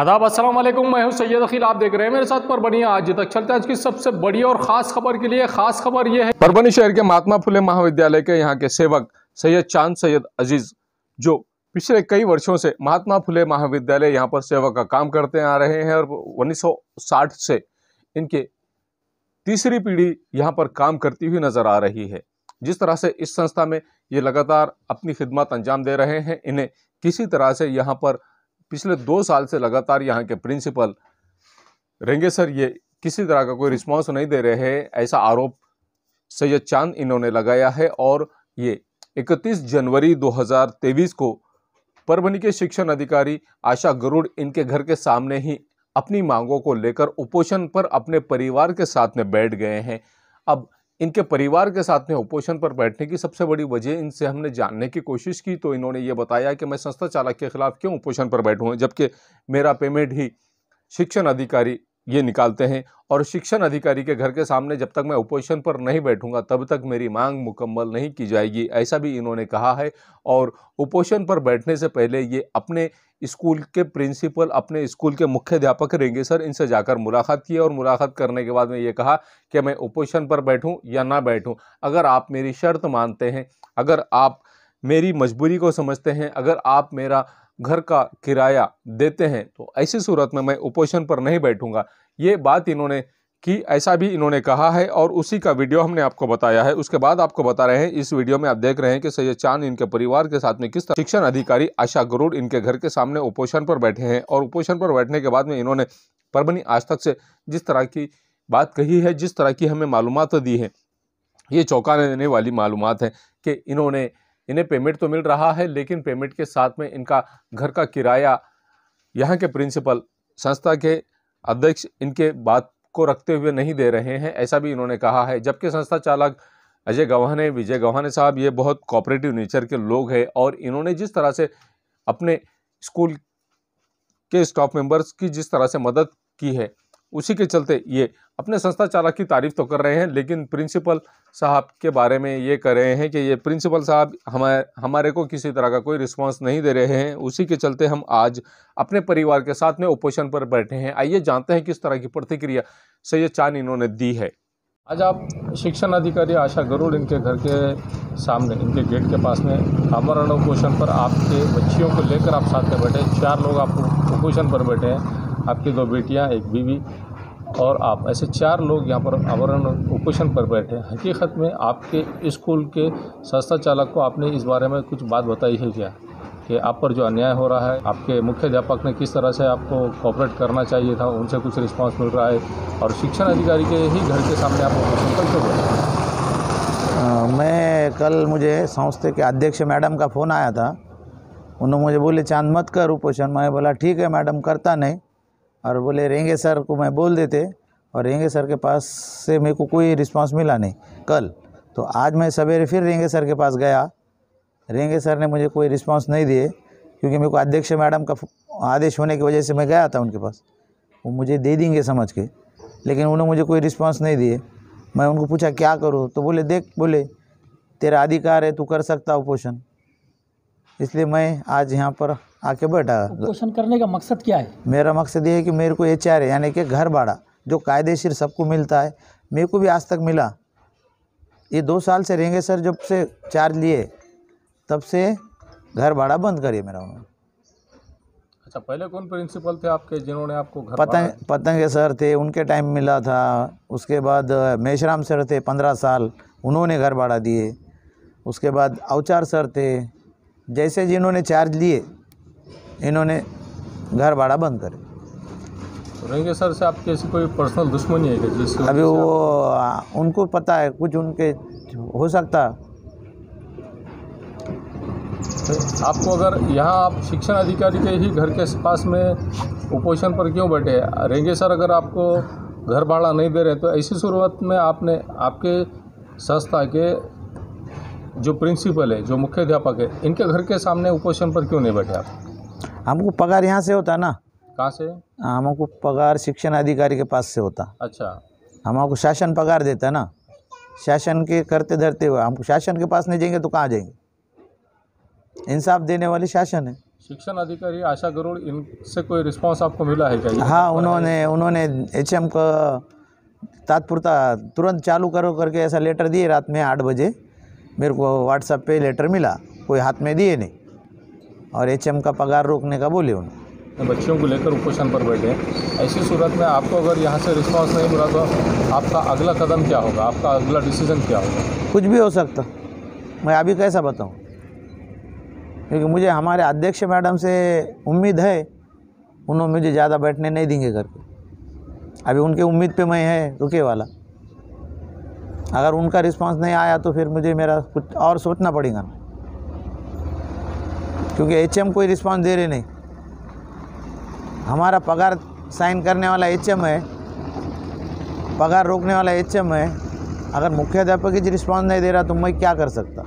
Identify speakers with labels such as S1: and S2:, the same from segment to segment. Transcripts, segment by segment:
S1: आदाब असल मैं हूं सैयद अखिल आप देख रहे हैं मेरे साथ परबनी आज तक चलते हैं आज की सबसे बड़ी और खास खबर के लिए खास खबर यह है परबनी शहर के महात्मा फुले महाविद्यालय के यहाँ के सेवक सैयद चांद सैयद अजीज जो पिछले कई वर्षों से महात्मा फुले महाविद्यालय यहाँ पर सेवक का काम करते आ रहे हैं और उन्नीस से इनके तीसरी पीढ़ी यहाँ पर काम करती हुई नजर आ रही है जिस तरह से इस संस्था में ये लगातार अपनी खिदमत अंजाम दे रहे हैं इन्हें किसी तरह से यहाँ पर पिछले दो साल से लगातार यहाँ के प्रिंसिपल रहेंगे सर ये किसी तरह का कोई रिस्पांस नहीं दे रहे हैं ऐसा आरोप सैयद चांद इन्होंने लगाया है और ये 31 जनवरी 2023 को परभनी के शिक्षण अधिकारी आशा गरुड़ इनके घर के सामने ही अपनी मांगों को लेकर उपोषण पर अपने परिवार के साथ में बैठ गए हैं अब इनके परिवार के साथ में उपोषण पर बैठने की सबसे बड़ी वजह इनसे हमने जानने की कोशिश की तो इन्होंने ये बताया कि मैं संस्था चालक के खिलाफ क्यों उपोषण पर बैठूँ जबकि मेरा पेमेंट ही शिक्षण अधिकारी ये निकालते हैं और शिक्षण अधिकारी के घर के सामने जब तक मैं ओपोजिशन पर नहीं बैठूंगा तब तक मेरी मांग मुकम्मल नहीं की जाएगी ऐसा भी इन्होंने कहा है और ओपोजिशन पर बैठने से पहले ये अपने स्कूल के प्रिंसिपल अपने स्कूल के अध्यापक रेंगे सर इनसे जाकर मुलाकात की और मुलाकात करने के बाद में ये कहा कि मैं ओपोजिशन पर बैठूँ या ना बैठूँ अगर आप मेरी शर्त मानते हैं अगर आप मेरी मजबूरी को समझते हैं अगर आप मेरा घर का किराया देते हैं तो ऐसी सूरत में मैं उपोषण पर नहीं बैठूंगा ये बात इन्होंने की ऐसा भी इन्होंने कहा है और उसी का वीडियो हमने आपको बताया है उसके बाद आपको बता रहे हैं इस वीडियो में आप देख रहे हैं कि सैयद चांद इनके परिवार के साथ में किस तरह शिक्षण अधिकारी आशा गरुड़ इनके घर के सामने उपोषण पर बैठे हैं और उपोषण पर बैठने के बाद में इन्होंने परबनी आज तक से जिस तरह की बात कही है जिस तरह की हमें मालूम दी है ये चौंकाने देने वाली मालूम है कि इन्होंने इन्हें पेमेंट तो मिल रहा है लेकिन पेमेंट के साथ में इनका घर का किराया यहाँ के प्रिंसिपल संस्था के अध्यक्ष इनके बात को रखते हुए नहीं दे रहे हैं ऐसा भी इन्होंने कहा है जबकि संस्था चालक अजय गवाहने विजय गवाहने साहब ये बहुत कॉपरेटिव नेचर के लोग हैं और इन्होंने जिस तरह से अपने स्कूल के स्टाफ मेंबर्स की जिस तरह से मदद की है उसी के चलते ये अपने संस्था चालक की तारीफ तो कर रहे हैं लेकिन प्रिंसिपल साहब के बारे में ये कर रहे हैं कि ये प्रिंसिपल साहब हमारे हमारे को किसी तरह का कोई रिस्पांस नहीं दे रहे हैं उसी के चलते हम आज अपने परिवार के साथ में ओपोजिशन पर बैठे हैं आइए जानते हैं किस तरह की प्रतिक्रिया सैयद चांद इन्होंने दी है आज आप शिक्षण अधिकारी आशा गरुड़ इनके घर के सामने इनके गेट के पास में अमरण ओपोषण पर आपके बच्चियों को लेकर आप साथ में बैठे चार लोग आप ओपोषण पर बैठे हैं आपकी दो बेटियाँ एक बीवी और आप ऐसे चार लोग यहाँ पर आवरण उपोषण पर बैठे हैं हकीकत में आपके स्कूल के संस्था चालक को आपने इस बारे में कुछ बात बताई है क्या कि आप पर जो अन्याय हो रहा है आपके मुख्य अध्यापक ने किस तरह से आपको कॉपरेट करना चाहिए था उनसे कुछ रिस्पांस मिल रहा है और शिक्षण अधिकारी के ही घर के सामने आप ऑपरेशन कर
S2: मैं कल मुझे संस्थे के अध्यक्ष मैडम का फ़ोन आया था उन्होंने मुझे बोले चांद मत कर उपोषण मैं बोला ठीक है मैडम करता नहीं और बोले रेंगे सर को मैं बोल देते और रेंगे सर के पास से मेरे को कोई रिस्पांस मिला नहीं कल तो आज मैं सवेरे फिर रेंगे सर के पास गया रेंगे सर ने मुझे कोई रिस्पांस नहीं दिए क्योंकि मेरे को अध्यक्ष मैडम का आदेश होने की वजह से मैं गया था उनके पास वो मुझे दे देंगे समझ के लेकिन उन्होंने मुझे कोई रिस्पॉन्स नहीं दिए मैं उनको पूछा क्या करूँ तो बोले देख बोले तेरा अधिकार है तू कर सकता हो पोषण इसलिए मैं आज यहाँ पर आके बैठा क्वेश्चन करने का मकसद क्या है मेरा मकसद ये है कि मेरे को एच आर यानी कि घर भाड़ा जो कायदेशीर सबको मिलता है मेरे को भी आज तक मिला ये दो साल से रहेंगे सर जब से चार्ज लिए तब से घर भाड़ा बंद करिए मेरा
S1: अच्छा पहले कौन प्रिंसिपल थे आपके जिन्होंने आपको घर पतंग
S2: पतंगे सर थे उनके टाइम मिला था उसके बाद मेशराम सर थे पंद्रह साल उन्होंने घर भाड़ा दिए उसके बाद अवचार सर थे जैसे जिन्होंने चार्ज लिए इन्होंने घर भाड़ा बंद कर
S1: रहेंगे सर से आपके ऐसी कोई पर्सनल दुश्मनी है जिससे अभी वो
S2: उनको पता है कुछ उनके हो सकता
S1: तो आपको अगर यहाँ आप शिक्षण अधिकारी के ही घर के पास में उपोषण पर क्यों बैठे रेंगे सर अगर आपको घर भाड़ा नहीं दे रहे तो ऐसी शुरुआत में आपने आपके संस्था के जो प्रिंसिपल है जो मुख्याध्यापक है इनके घर के सामने उपोषण पर क्यों नहीं बैठे आप हमको पगार यहाँ से होता ना कहाँ से हाँ,
S2: हमको पगार शिक्षण अधिकारी के पास से होता अच्छा हमको शासन पगार देता ना शासन के करते धरते हुए हमको शासन के पास नहीं जाएंगे तो कहाँ जाएंगे इंसाफ देने वाली शासन है
S1: शिक्षण अधिकारी आशा गरुड़ इनसे कोई रिस्पांस आपको मिला है क्या हाँ उन्होंने
S2: उन्होंने एच एम का तात्पुरता तुरंत चालू करो करके ऐसा लेटर दिए रात में आठ बजे मेरे को व्हाट्सएप पे लेटर मिला कोई हाथ में दिए नहीं और एच का पगार रोकने का बोले उन्होंने
S1: बच्चियों को लेकर उपोषण पर बैठे ऐसी सूरत में आपको अगर यहाँ से रिस्पांस नहीं मिला तो आपका अगला कदम क्या होगा आपका अगला डिसीजन क्या होगा
S2: कुछ भी हो सकता मैं अभी कैसा बताऊँ क्योंकि मुझे हमारे अध्यक्ष मैडम से उम्मीद है उन्होंने मुझे ज़्यादा बैठने नहीं देंगे करके अभी उनके उम्मीद पे मैं है रुके वाला अगर उनका रिस्पांस नहीं आया तो फिर मुझे मेरा कुछ और सोचना पड़ेगा ना क्योंकि एच कोई रिस्पॉन्स दे रहे नहीं हमारा पगार साइन करने वाला एच है पगार रोकने वाला एच है अगर मुख्याध्यापक ही रिस्पॉन्स नहीं दे रहा तो मैं क्या कर सकता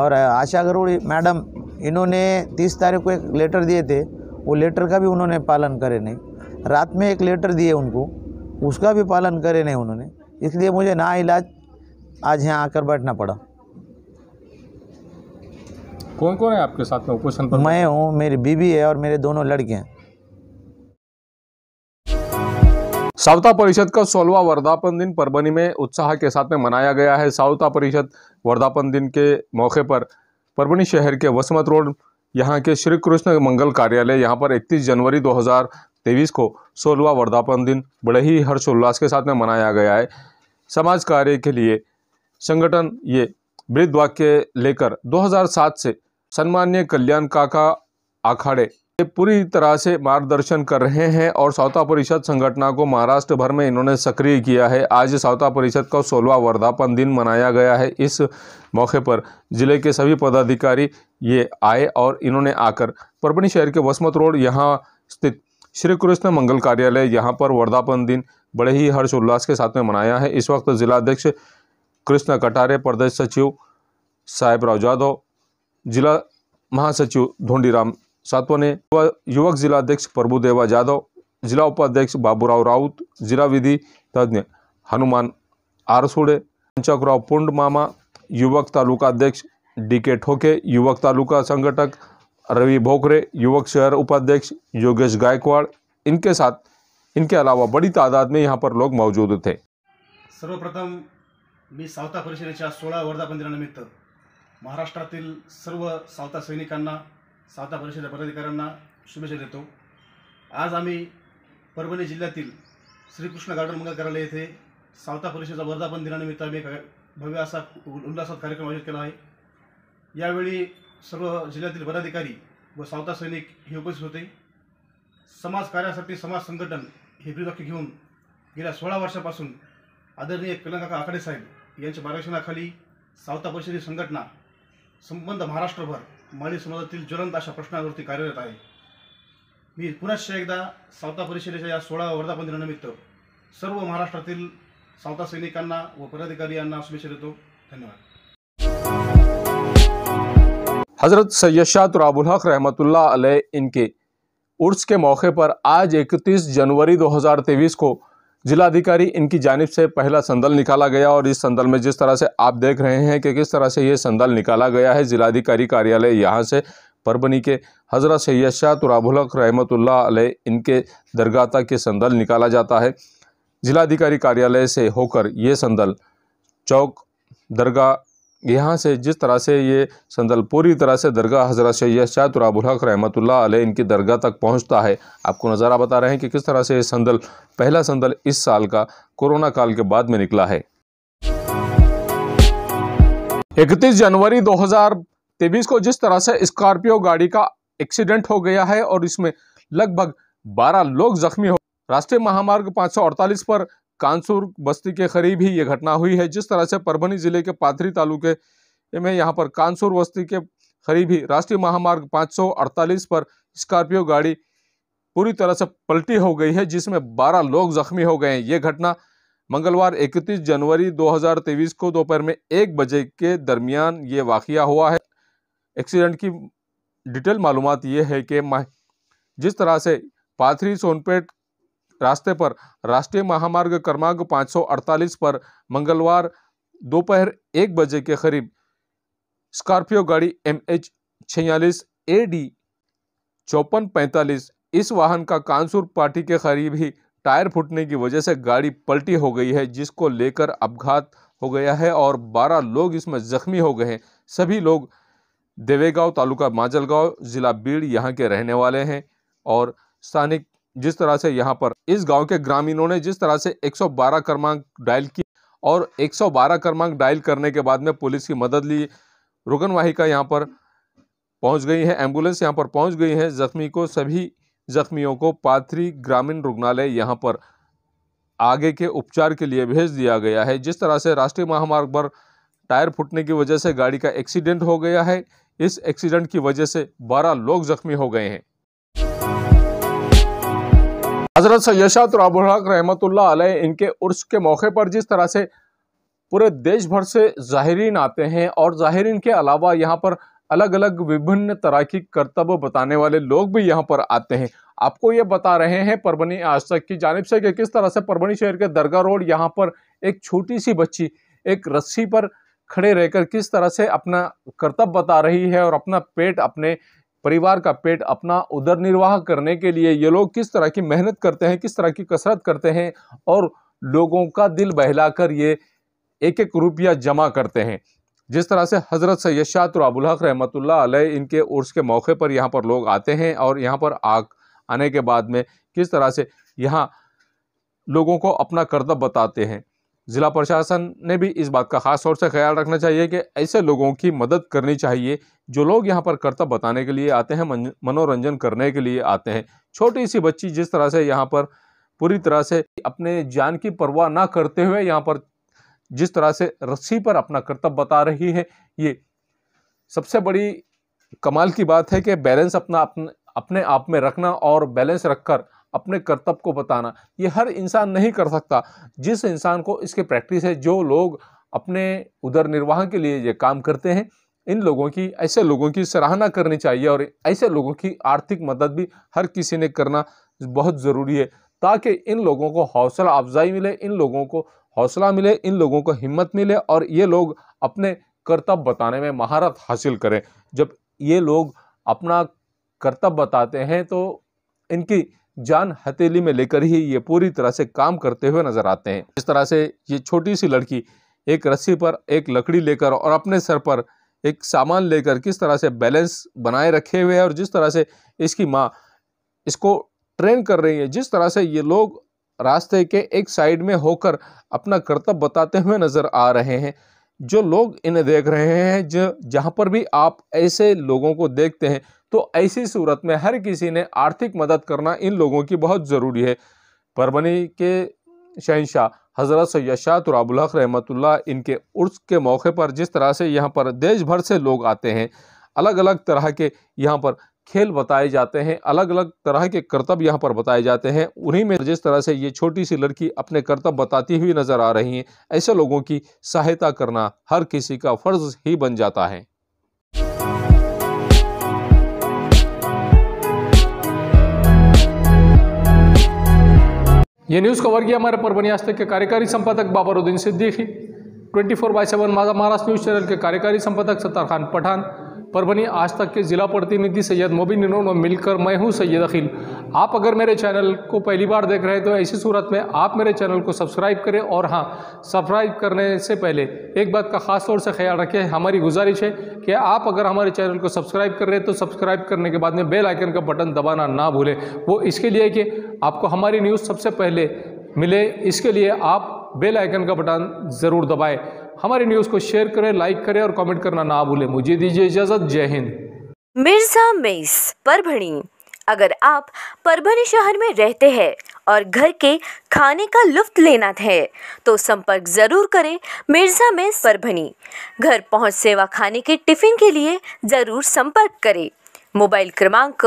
S2: और आशा गरुड़ मैडम इन्होंने तीस तारीख को एक लेटर दिए थे वो लेटर का भी उन्होंने पालन करे नहीं रात में एक लेटर दिए उनको उसका भी पालन करे नहीं उन्होंने इसलिए मुझे ना इलाज आज यहाँ आकर बैठना पड़ा
S1: कौन कौन है आपके साथ में क्वेश्चन पर मैं हूँ मेरी बीबी है और मेरे दोनों लड़के हैं सावता परिषद का सोलवा वर्धापन दिन परभनी में उत्साह के साथ में मनाया गया है सावता परिषद वर्धापन दिन के मौके पर परभनी शहर के वसमत रोड यहाँ के श्री कृष्ण मंगल कार्यालय यहाँ पर 31 जनवरी 2023 को सोलवा वर्धापन दिन बड़े ही हर्षोल्लास के साथ में मनाया गया है समाज कार्य के लिए संगठन ये वृद्ध वाक्य लेकर दो से सन्मान्य कल्याण काका आखाड़े ये पूरी तरह से मार्गदर्शन कर रहे हैं और सौता परिषद संगठना को महाराष्ट्र भर में इन्होंने सक्रिय किया है आज सौता परिषद का सोलवा वर्धापन दिन मनाया गया है इस मौके पर जिले के सभी पदाधिकारी ये आए और इन्होंने आकर परभणी शहर के वसमत रोड यहाँ स्थित श्री कृष्ण मंगल कार्यालय यहाँ पर वर्धापन दिन बड़े ही हर्षोल्लास के साथ में मनाया है इस वक्त जिलाध्यक्ष कृष्ण कटारे प्रदेश सचिव साहेबराव जाधव जिला महासचिव धोंडीराम राम सातवने युवक अध्यक्ष प्रभुदेवा जाधव जिला उपाध्यक्ष बाबूराव राउत जिला विधि तज्ञ हनुमान आरसोडे पंचकराव पुंडमामा युवक तालुका अध्यक्ष डी के ठोके युवक तालुका संगठक रवि भोकरे युवक शहर उपाध्यक्ष योगेश गायकवाड़ इनके साथ इनके अलावा बड़ी तादाद में यहाँ पर लोग मौजूद थे
S2: सर्वप्रथम मी सावता परिषदेच्या सोलह वर्धापन दिनानिमित्त महाराष्ट्रातील सर्व सावता सैनिकांना सावता परिषदेच्या पदाधिकाऱ्यांना शुभेच्छा देतो आज आम्ही परभणी जिल्ह्यातील श्रीकृष्ण गार्डन मंगल कार्यालय येथे सावता परिषदेचा वर्धापन दिनानिमित्त आम्ही भव्य असा उल्हासात कार्यक्रम आयोजित केला आहे यावेळी सर्व जिल्ह्यातील पदाधिकारी व सावता सैनिक हे उपस्थित होते समाज कार्यासाठी समाज संघटन हे दुजाखी घेऊन गेल्या सोळा वर्षापासून आदरणीय कलंगाका आखाडे साहेब यांच्या मार्गदर्शनाखाली सावता परिषदेची संघटना संबंध महाराष्ट्रभर के लिए ज्वलंत अशा प्रश्नावरती कार्यरत है मी पुनश्च एकदा सावता परिषदे या सोळा वर्धापन दिनानिमित्त सर्व महाराष्ट्रातील सावता सैनिकांना व पदाधिकारी शुभेच्छा देतो धन्यवाद
S1: हज़रत सैयद शाह तुराबुल हक रहमतुल्ला इनके उर्स के मौके पर आज 31 जनवरी 2023 को जिलाधिकारी इनकी जानब से पहला संदल निकाला गया और इस संदल में जिस तरह से आप देख रहे हैं कि किस तरह से ये संदल निकाला गया है जिलाधिकारी कार्यालय यहाँ से परबनी के हज़रत सैयद शाह तुराबुलक रहमतुल्ला इनके दरगाह तक के संदल निकाला जाता है जिलाधिकारी कार्यालय से होकर ये संदल चौक दरगाह यहाँ से जिस तरह से ये संदल पूरी तरह से दरगाह हज़रत सैद शाह तुराबुलहक रहमत इनकी दरगाह तक पहुँचता है आपको नज़ारा बता रहे हैं कि किस तरह से ये संदल पहला संदल इस साल का कोरोना काल के बाद में निकला है इकतीस जनवरी 2023 को जिस तरह से स्कॉर्पियो गाड़ी का एक्सीडेंट हो गया है और इसमें लगभग 12 लोग जख्मी हो राष्ट्रीय महामार्ग 548 पर कानसूर बस्ती के करीब ही ये घटना हुई है जिस तरह से परभनी जिले के पाथरी तालुके में यहाँ पर कानसूर बस्ती के करीब ही राष्ट्रीय महामार्ग 548 पर स्कॉर्पियो गाड़ी पूरी तरह से पलटी हो गई है जिसमें 12 लोग जख्मी हो गए हैं ये घटना मंगलवार 31 जनवरी 2023 को दोपहर में एक बजे के दरमियान ये वाक़ हुआ है एक्सीडेंट की डिटेल मालूम ये है कि जिस तरह से पाथरी सोनपेट रास्ते पर राष्ट्रीय महामार्ग क्रमांक 548 पर मंगलवार दोपहर एक बजे के करीब स्कॉर्पियो गाड़ी एम एच छियालीस ए डी चौपन पैंतालीस इस वाहन का कानसूर पार्टी के करीब ही टायर फूटने की वजह से गाड़ी पलटी हो गई है जिसको लेकर अपघात हो गया है और 12 लोग इसमें जख्मी हो गए हैं सभी लोग देवेगांव तालुका माजलगांव ज़िला बीड़ यहां के रहने वाले हैं और स्थानिक जिस तरह से यहाँ पर इस गांव के ग्रामीणों ने जिस तरह से 112 क्रमांक डायल की और 112 क्रमांक डायल करने के बाद में पुलिस की मदद ली रुकनवाही वाहिका यहाँ पर पहुँच गई है एम्बुलेंस यहाँ पर पहुँच गई है जख्मी को सभी जख्मियों को पाथरी ग्रामीण रुग्णालय यहाँ पर आगे के उपचार के लिए भेज दिया गया है जिस तरह से राष्ट्रीय महामार्ग पर टायर फूटने की वजह से गाड़ी का एक्सीडेंट हो गया है इस एक्सीडेंट की वजह से बारह लोग जख्मी हो गए हैं हज़रत सैशात राबुलहक रहमत इनके उर्स के मौके पर जिस तरह से पूरे देश भर से ज़ाहरीन आते हैं और ज़ाहरीन के अलावा यहाँ पर अलग अलग विभिन्न तरह की करतब बताने वाले लोग भी यहाँ पर आते हैं आपको ये बता रहे हैं परभनी आज तक की जानब से कि किस तरह से परभनी शहर के दरगाह रोड यहाँ पर एक छोटी सी बच्ची एक रस्सी पर खड़े रहकर किस तरह से अपना करतब बता रही है और अपना पेट अपने परिवार का पेट अपना उधर निर्वाह करने के लिए ये लोग किस तरह की मेहनत करते हैं किस तरह की कसरत करते हैं और लोगों का दिल बहलाकर ये एक एक रुपया जमा करते हैं जिस तरह से हज़रत सैद शाह अबुल हक रहमत इनके उर्स के मौके पर यहाँ पर लोग आते हैं और यहाँ पर आ आने के बाद में किस तरह से यहाँ लोगों को अपना करतब बताते हैं ज़िला प्रशासन ने भी इस बात का खास तौर से ख्याल रखना चाहिए कि ऐसे लोगों की मदद करनी चाहिए जो लोग यहाँ पर कर्तव्य बताने के लिए आते हैं मनोरंजन करने के लिए आते हैं छोटी सी बच्ची जिस तरह से यहाँ पर पूरी तरह से अपने जान की परवाह ना करते हुए यहाँ पर जिस तरह से रस्सी पर अपना कर्तव्य बता रही है ये सबसे बड़ी कमाल की बात है कि बैलेंस अपना अपने अपने आप में रखना और बैलेंस रखकर अपने कर्तव्य को बताना ये हर इंसान नहीं कर सकता जिस इंसान को इसके प्रैक्टिस है जो लोग अपने उधर निर्वाह के लिए ये काम करते हैं इन लोगों की ऐसे लोगों की सराहना करनी चाहिए और ऐसे लोगों की आर्थिक मदद भी हर किसी ने करना बहुत ज़रूरी है ताकि इन लोगों को हौसला अफजाई मिले इन लोगों को हौसला मिले इन लोगों को हिम्मत मिले और ये लोग अपने कर्तव्य बताने में महारत हासिल करें जब ये लोग अपना कर्तव्य बताते हैं तो इनकी जान हथेली में लेकर ही ये पूरी तरह से काम करते हुए नजर आते हैं इस तरह से ये छोटी सी लड़की एक रस्सी पर एक लकड़ी लेकर और अपने सर पर एक सामान लेकर किस तरह से बैलेंस बनाए रखे हुए है और जिस तरह से इसकी माँ इसको ट्रेन कर रही है जिस तरह से ये लोग रास्ते के एक साइड में होकर अपना कर्तव्य बताते हुए नज़र आ रहे हैं जो लोग इन्हें देख रहे हैं जो जहाँ पर भी आप ऐसे लोगों को देखते हैं तो ऐसी सूरत में हर किसी ने आर्थिक मदद करना इन लोगों की बहुत ज़रूरी है परवनी के शहनशाह हज़रत सैयद शाह रहमतुल्ला इनके उर्स के मौके पर जिस तरह से यहाँ पर देश भर से लोग आते हैं अलग अलग तरह के यहाँ पर खेल बताए जाते हैं अलग अलग तरह के कर्तव्य यहाँ पर बताए जाते हैं उन्हीं में जिस तरह से ये छोटी सी लड़की अपने कर्तव्य बताती हुई नज़र आ रही हैं ऐसे लोगों की सहायता करना हर किसी का फ़र्ज़ ही बन जाता है ये न्यूज़ कवर किया हमारे परवनी के कार्यकारी संपादक Babaruddin Siddiqui 24 four by seven Maharashtra news channel के कार्यकारी संपादक सत्तार खान पठान परभनी आज तक के ज़िला प्रतिनिधि सैयद मोबिन इन्होंने मिलकर मैं हूँ सैयद अखिल आप अगर मेरे चैनल को पहली बार देख रहे हैं तो ऐसी सूरत में आप मेरे चैनल को सब्सक्राइब करें और हाँ सब्सक्राइब करने से पहले एक बात का ख़ास तौर से ख्याल रखें हमारी गुजारिश है कि आप अगर हमारे चैनल को सब्सक्राइब कर रहे हैं तो सब्सक्राइब करने के बाद में बेल आइकन का बटन दबाना ना भूलें वो इसके लिए कि आपको हमारी न्यूज़ सबसे पहले मिले इसके लिए आप बेल आइकन का बटन ज़रूर दबाएँ हमारे न्यूज़ को शेयर करें लाइक करें और कमेंट करना ना भूलें मुझे दीजिए इजाज़त जय हिंद
S3: मिर्ज़ा मेस परभणी अगर आप परभणी शहर में रहते हैं और घर के खाने का लुफ्त लेना है तो संपर्क ज़रूर करें मिर्ज़ा मेस परभनी घर पहुंच सेवा खाने के टिफ़िन के लिए ज़रूर संपर्क करें मोबाइल क्रमांक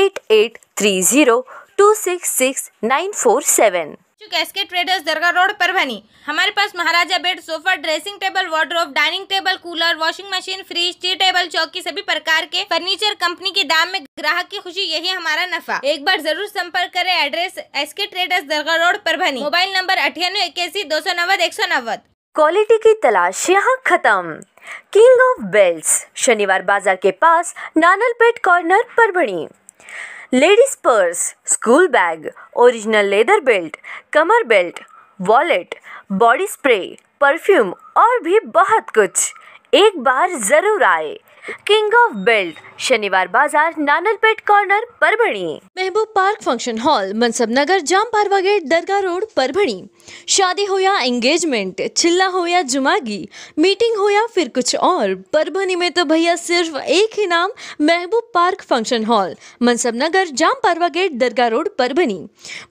S3: eight eight three zero two six six nine four seven चुक S K traders Dargah road बनी हमारे पास महाराजा bed sofa dressing table wardrobe dining table cooler washing machine fridge tea table चौकी सभी प्रकार के फर्नीचर कंपनी के दाम में ग्राहक की खुशी यही हमारा नफा एक बार जरूर संपर्क करें address S K traders Dargah road Parbhani mobile number अठानवे इक्यासी दो सौ नब्बे एक सौ नब्बे क्वालिटी की तलाश यहाँ खत्म किंग ऑफ बेल्ट शनिवार बाजार के पास Nanal pet corner Parbhani ladies purse school bag original leather belt कमर belt wallet body spray perfume और भी बहुत कुछ एक बार ज़रूर आए किंग ऑफ बेल्ट शनिवार बाजार पेट corner Parbhani Mehboob park function hall Mansab Nagar Jam Parwa gate Dargah road Parbhani शादी हो या एंगेजमेंट चिल्ला हो या जुमागी मीटिंग हो या फिर कुछ और परभणी में तो भैया सिर्फ एक ही नाम Mehboob park function hall Mansab Nagar Jam Parwa gate Dargah road Parbhani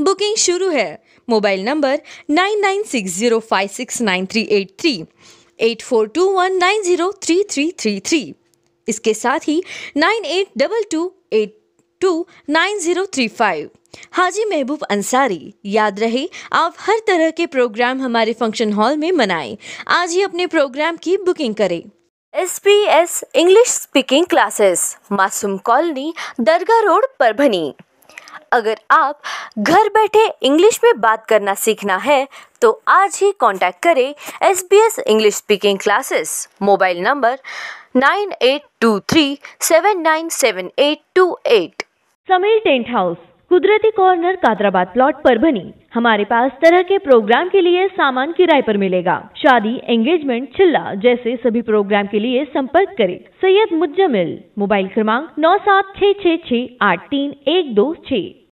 S3: booking शुरू है mobile number nine nine six zero five six nine three eight three eight four two one nine zero three three three three इसके साथ ही nine eight double two eight two nine zero three five Haji Mehboob Ansari याद रहे आप हर तरह के programme हमारे function hall में मनाएं आज ही अपने प्रोग्राम की बुकिंग करें S P S English speaking classes Masoom colony Dargah road पर बनी अगर आप घर बैठे इंग्लिश में बात करना सीखना है तो आज ही कांटेक्ट करें S B S English speaking classes mobile number nine eight two three seven nine seven eight two eight Sameer tent house Kudrati corner Kadrabad plot बनी हमारे पास तरह के प्रोग्राम के लिए सामान किराए पर मिलेगा शादी एंगेजमेंट चिल्ला जैसे सभी प्रोग्राम के लिए संपर्क करें सैयद मुज्जमिल मोबाइल क्रमांक नौ सात छः छः छः आठ तीन एक दो छः